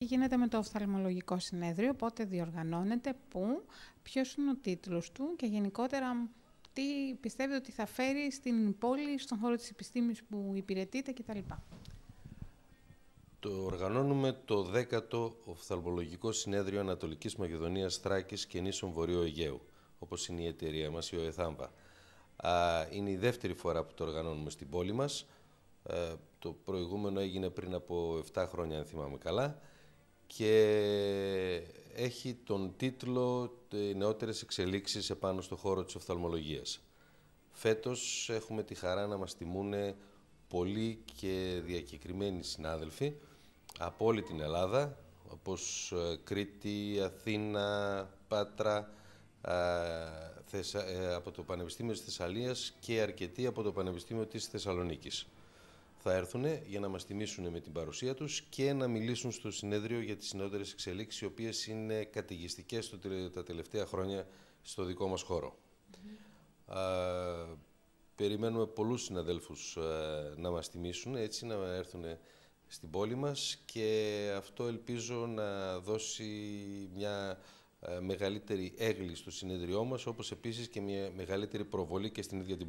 Τι Γίνεται με το οφθαλμολογικό συνέδριο, πότε διοργανώνεται, πού, ποιος είναι ο τίτλος του και γενικότερα τι πιστεύετε ότι θα φέρει στην πόλη, στον χώρο της επιστήμης που υπηρετείτε κτλ. Το οργανώνουμε το 10ο Οφθαλμολογικό Συνέδριο Ανατολικής Μακεδονίας, Θράκης και Νήσων Βορείου Αιγαίου, όπως είναι η εταιρεία μας, η ΟΕΘΑΜΠΑ. Είναι η δεύτερη φορά που το οργανώνουμε στην πόλη μας. Ε, το προηγούμενο έγινε πριν από 7 χρόνια, αν θυμάμαι καλά και έχει τον τίτλο «Οι «Ε, νεότερες εξελίξεις επάνω στο χώρο της οφθαλμολογίας». Φέτος έχουμε τη χαρά να μας τιμούν πολλοί και διακεκριμένοι συνάδελφοι από όλη την Ελλάδα, όπως ε, Κρήτη, Αθήνα, Πάτρα, ε, από το Πανεπιστήμιο της Θεσσαλίας και αρκετοί από το Πανεπιστήμιο της Θεσσαλονίκης θα έρθουν για να μας τιμήσουν με την παρουσία τους και να μιλήσουν στο συνέδριο για τις νεότερες εξελίξεις οι οποίες είναι κατηγιστικές τα τελευταία χρόνια στο δικό μας χώρο. Α, περιμένουμε πολλούς συναδέλφους ε, να μας τιμήσουν, έτσι να έρθουν στην πόλη μας και αυτό ελπίζω να δώσει μια ε, μεγαλύτερη έγκλη στο συνέδριό μας όπως επίσης και μια μεγαλύτερη προβολή και στην ίδια την πόλη.